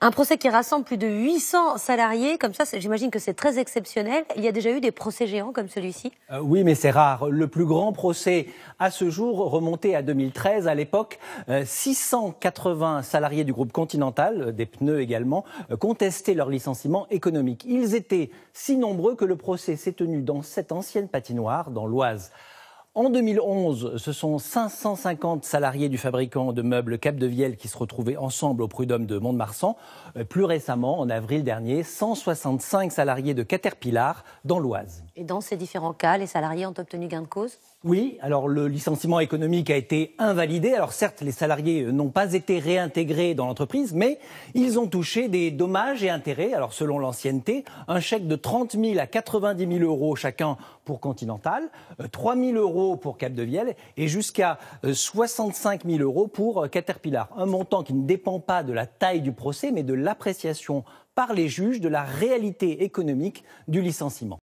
Un procès qui rassemble plus de 800 salariés, comme ça, j'imagine que c'est très exceptionnel. Il y a déjà eu des procès géants comme celui-ci euh, Oui, mais c'est rare. Le plus grand procès à ce jour remontait à 2013. À l'époque, 680 euh, salariés du groupe Continental, euh, des pneus également, contestaient leur licenciement économique. Ils étaient si nombreux que le procès s'est tenu dans cette ancienne patinoire, dans l'Oise. En 2011, ce sont 550 salariés du fabricant de meubles Cap de Vielle qui se retrouvaient ensemble au prud'homme de Mont-de-Marsan. Euh, plus récemment, en avril dernier, 165 salariés de Caterpillar dans l'Oise. Et dans ces différents cas, les salariés ont obtenu gain de cause oui, alors le licenciement économique a été invalidé. Alors certes, les salariés n'ont pas été réintégrés dans l'entreprise, mais ils ont touché des dommages et intérêts. Alors selon l'ancienneté, un chèque de 30 000 à 90 000 euros chacun pour Continental, 3 euh, 000 euros pour Capdevielle et jusqu'à 65 euh, 000 euros pour euh, Caterpillar. Un montant qui ne dépend pas de la taille du procès, mais de l'appréciation par les juges de la réalité économique du licenciement.